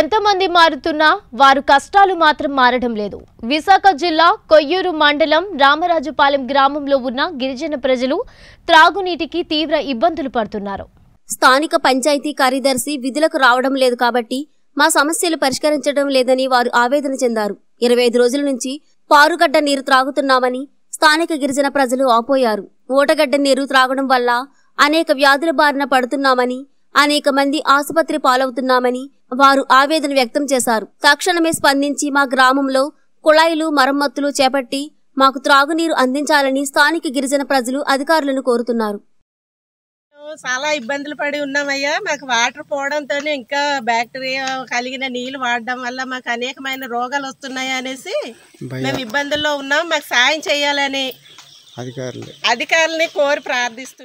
ఎంతమంది మారుతున్నా వారు కష్టాలు మాత్రం మారడం లేదు విశాఖ జిల్లా కొయ్యూరు మండలం రామరాజుపాలెం గ్రామంలో ఉన్న గిరిజన ప్రజలు త్రాగునీటికి తీవ్ర ఇబ్బందులు పడుతున్నారు స్థానిక పంచాయతీ కార్యదర్శి విధులకు రావడం లేదు కాబట్టి మా సమస్యలు పరిష్కరించడం లేదని వారు ఆవేదన చెందారు ఇరవై ఐదు రోజుల నుంచి పారుగడ్డ నీరు త్రాగుతున్నామని స్థానిక గిరిజన ప్రజలు ఆపోయారు ఓటగడ్డ నీరు త్రాగడం వల్ల అనేక వ్యాధుల బారిన పడుతున్నామని అనేక మంది ఆసుపత్రి పాలవుతున్నామని వారు ఆవేదన వ్యక్తం చేశారు తక్షణమే స్పందించి మా గ్రామంలో కుళాయిలు మరమ్మతులు చేపట్టి మాకు త్రాగునీరు అందించాలని స్థానిక గిరిజన ప్రజలు అధికారులను కోరుతున్నారు చాలా ఇబ్బందులు పడి ఉన్నామయ్యా మాకు వాటర్ పోవడంతో ఇంకా బ్యాక్టీరియా కలిగిన నీళ్లు వాడడం వల్ల మాకు అనేకమైన రోగాలు వస్తున్నాయి అనేసి మేము ఇబ్బందుల్లో ఉన్నాం మాకు సాయం చేయాలని అధికారులు అధికారులని కోరి ప్రార్థిస్తున్నాం